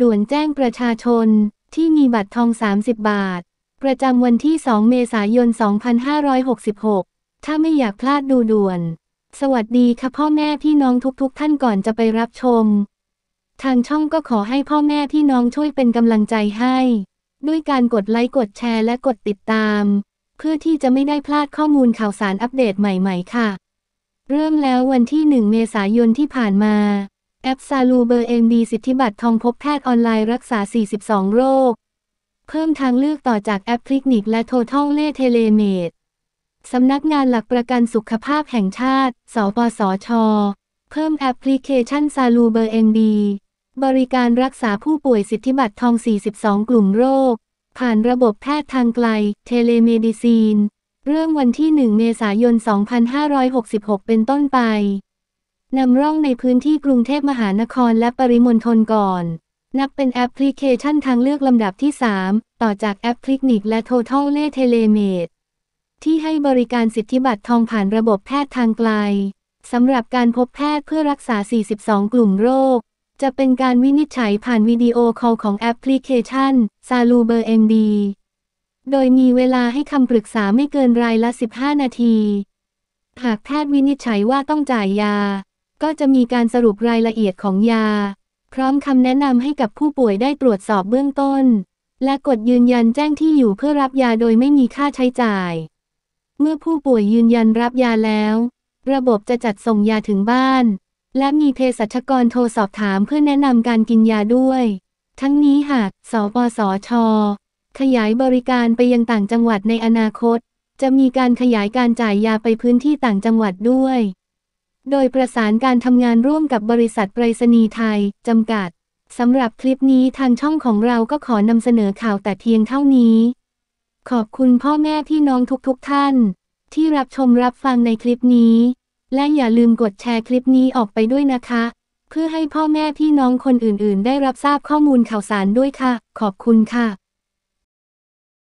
ด่วนแจ้งประชาชน ที่มีบัตรทอง 30 บาท ประจำวันที่ 2 เมษายน 2566 ถ้าไม่อยากพลาดดูด่วน สวัสดีค่ะพ่อแม่พี่น้องทุกๆทท่านก่อนจะไปรับชม ทางช่องก็ขอให้พ่อแม่พี่น้องช่วยเป็นกำลังใจให้ ด้วยการกดไลค์ กดแชร์และกดติดตาม เพื่อที่จะไม่ได้พลาดข้อมูลข่าวสารอัปเดตใหม่ ๆ ค่ะ เริ่มแล้ววันที่1เมษายนที่ผ่านมาแอปซาลูเบอร์เอ็มดีสิทธิบัตรทองพบแพทย์ออนไลน์รักษา 42 โรค เพิ่มทางเลือกต่อจากแอปคลินิกและโททอลเล่เทเลเมดสำนักงานหลักประกันสุขภาพแห่งชาติ สปสช เพิ่มแอปพลิเคชันซาลูเบอร์เอ็มดีบริการรักษาผู้ป่วยสิทธิบัตรทอง 42 กลุ่มโรค ผ่านระบบแพทย์ทางไกลเทเลเมดิซีนเรื่องวันที่ 1 เมษายน 2566 เป็นต้นไปนำร่องในพื้นที่กรุงเทพมหานครและปริมณฑลก่อน นับเป็นแอปพลิเคชันทางเลือกลำดับที่ 3 ต่อจากแอปคลินิก และ Total เล่เทเลเมดที่ให้บริการสิทธิบัตรทองผ่านระบบแพทย์ทางไกลสำหรับการพบแพทย์เพื่อรักษา 42 กลุ่มโรค จะเป็นการวินิจฉัยผ่านวิดีโอคอลของแอปพลิเคชันซาลูเบอร์เอ็มดีโดยมีเวลาให้คำปรึกษาไม่เกินรายละ 15 นาทีหากแพทย์วินิจฉัยว่าต้องจ่ายยาก็จะมีการสรุปรายละเอียดของยา พร้อมคำแนะนำให้กับผู้ป่วยได้ตรวจสอบเบื้องต้น และกดยืนยันแจ้งที่อยู่เพื่อรับยาโดยไม่มีค่าใช้จ่าย เมื่อผู้ป่วยยืนยันรับยาแล้ว ระบบจะจัดส่งยาถึงบ้าน และมีเภสัชกรโทรสอบถามเพื่อแนะนำการกินยาด้วย ทั้งนี้หากสปสช ขยายบริการไปยังต่างจังหวัดในอนาคต จะมีการขยายการจ่ายยาไปพื้นที่ต่างจังหวัดด้วยโดยประสานการทำงานร่วมกับบริษัทไปรษณีย์ไทยจำกัดสำหรับคลิปนี้ทางช่องของเราก็ขอนำเสนอข่าวแต่เพียงเท่านี้ ขอบคุณพ่อแม่พี่น้องทุกๆทท่านที่รับชมรับฟังในคลิปนี้ และอย่าลืมกดแชร์คลิปนี้ออกไปด้วยนะคะ เพื่อให้พ่อแม่พี่น้องคนอื่นๆ ได้รับทราบข้อมูลข่าวสารด้วยค่ะ ขอบคุณค่ะ